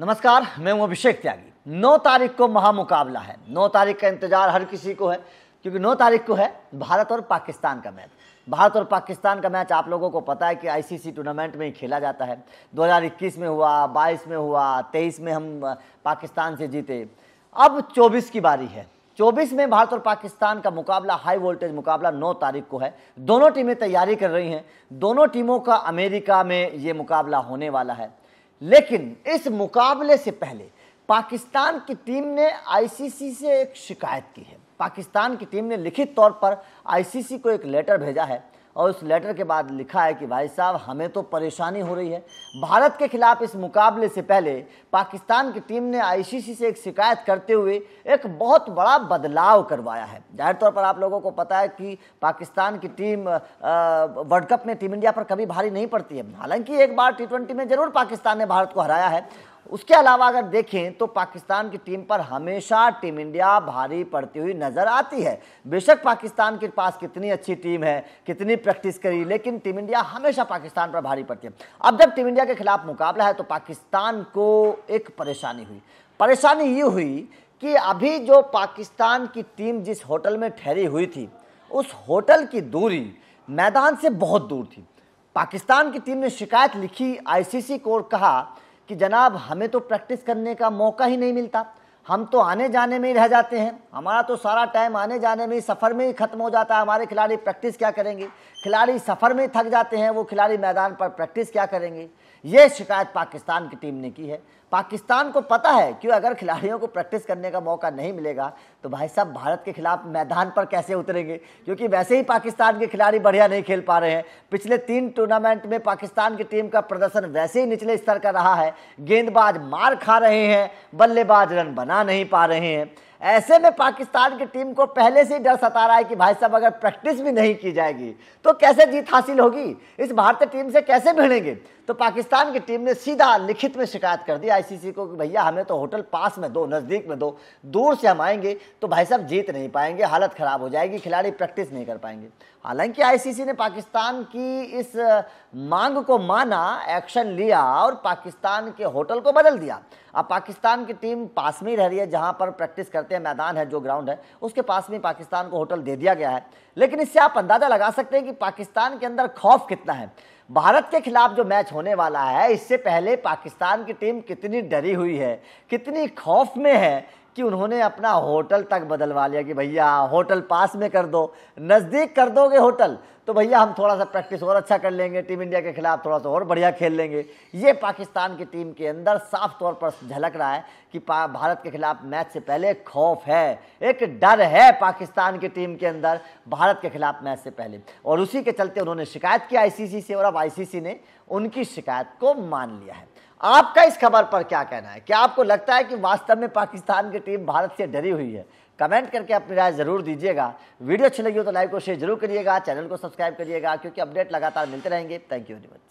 नमस्कार मैं हूं अभिषेक त्यागी नौ तारीख को महामुकाबला है नौ तारीख का इंतजार हर किसी को है क्योंकि नौ तारीख को है भारत और पाकिस्तान का मैच भारत और पाकिस्तान का मैच आप लोगों को पता है कि आईसीसी टूर्नामेंट में ही खेला जाता है 2021 में हुआ 22 में हुआ 23 में हम पाकिस्तान से जीते अब 24 की बारी है 24 में भारत और पाकिस्तान का मुकाबला हाई वोल्टेज मुकाबला 9 तारीख को है दोनों टीमें तैयारी कर रही हैं दोनों टीमों का अमेरिका में ये मुकाबला होने वाला है लेकिन इस मुकाबले से पहले पाकिस्तान की टीम ने आईसीसी से एक शिकायत की है पाकिस्तान की टीम ने लिखित तौर पर आईसीसी को एक लेटर भेजा है और उस लेटर के बाद लिखा है कि भाई साहब हमें तो परेशानी हो रही है भारत के खिलाफ इस मुकाबले से पहले पाकिस्तान की टीम ने आईसीसी से एक शिकायत करते हुए एक बहुत बड़ा बदलाव करवाया है जाहिर तौर पर आप लोगों को पता है कि पाकिस्तान की टीम वर्ल्ड कप में टीम इंडिया पर कभी भारी नहीं पड़ती है हालांकि एक बार टी में जरूर पाकिस्तान ने भारत को हराया है उसके अलावा अगर देखें तो पाकिस्तान की टीम पर हमेशा टीम इंडिया भारी पड़ती हुई नज़र आती है बेशक पाकिस्तान के पास कितनी अच्छी टीम है कितनी प्रैक्टिस करी लेकिन टीम इंडिया हमेशा पाकिस्तान पर भारी पड़ती है अब जब टीम इंडिया के खिलाफ मुकाबला है तो पाकिस्तान को एक परेशानी हुई परेशानी ये हुई कि अभी जो पाकिस्तान की टीम जिस होटल में ठहरी हुई थी उस होटल की दूरी मैदान से बहुत दूर थी पाकिस्तान की टीम ने शिकायत लिखी आईसीसी को कहा कि जनाब हमें तो प्रैक्टिस करने का मौका ही नहीं मिलता हम तो आने जाने में ही रह जाते हैं हमारा तो सारा टाइम आने जाने में ही सफ़र में ही ख़त्म हो जाता है हमारे खिलाड़ी प्रैक्टिस क्या करेंगे खिलाड़ी सफ़र में थक जाते हैं वो खिलाड़ी मैदान पर प्रैक्टिस क्या करेंगे ये शिकायत पाकिस्तान की टीम ने की है पाकिस्तान को पता है कि अगर खिलाड़ियों को प्रैक्टिस करने का मौका नहीं मिलेगा तो भाई साहब भारत के खिलाफ मैदान पर कैसे उतरेंगे क्योंकि वैसे ही पाकिस्तान के खिलाड़ी बढ़िया नहीं खेल पा रहे हैं पिछले तीन टूर्नामेंट में पाकिस्तान की टीम का प्रदर्शन वैसे ही निचले स्तर का रहा है गेंदबाज मार खा रहे हैं बल्लेबाज रन बना नहीं पा रहे हैं ऐसे में पाकिस्तान की टीम को पहले से ही डर सता रहा है कि भाई साहब अगर प्रैक्टिस भी नहीं की जाएगी तो कैसे जीत हासिल होगी इस भारतीय टीम से कैसे भिड़ेंगे तो पाकिस्तान की टीम ने सीधा लिखित में शिकायत कर दी आईसीसी को कि भैया हमें तो होटल पास में दो नज़दीक में दो दूर से हम आएंगे तो भाई साहब जीत नहीं पाएंगे हालत ख़राब हो जाएगी खिलाड़ी प्रैक्टिस नहीं कर पाएंगे हालांकि आईसीसी ने पाकिस्तान की इस मांग को माना एक्शन लिया और पाकिस्तान के होटल को बदल दिया अब पाकिस्तान की टीम पास में ही रह रही है जहाँ पर प्रैक्टिस करते हैं मैदान है जो ग्राउंड है उसके पास में पाकिस्तान को होटल दे दिया गया है लेकिन इससे आप अंदाज़ा लगा सकते हैं कि पाकिस्तान के अंदर खौफ कितना है भारत के खिलाफ जो मैच होने वाला है इससे पहले पाकिस्तान की टीम कितनी डरी हुई है कितनी खौफ में है कि उन्होंने अपना होटल तक बदलवा लिया कि भैया होटल पास में कर दो नज़दीक कर दोगे होटल तो भैया हम थोड़ा सा प्रैक्टिस और अच्छा कर लेंगे टीम इंडिया के खिलाफ थोड़ा सा और बढ़िया खेल लेंगे ये पाकिस्तान की टीम के अंदर साफ तौर पर झलक रहा है कि भारत के खिलाफ मैच से पहले खौफ है एक डर है पाकिस्तान की टीम के अंदर भारत के खिलाफ मैच से पहले और उसी के चलते उन्होंने शिकायत की आई से और अब आई ने उनकी शिकायत को मान लिया है आपका इस खबर पर क्या कहना है क्या आपको लगता है कि वास्तव में पाकिस्तान की टीम भारत से डरी हुई है कमेंट करके अपनी राय जरूर दीजिएगा वीडियो अच्छी लगी हो तो लाइक और शेयर जरूर करिएगा चैनल को सब्सक्राइब करिएगा क्योंकि अपडेट लगातार मिलते रहेंगे थैंक यू वेरी मच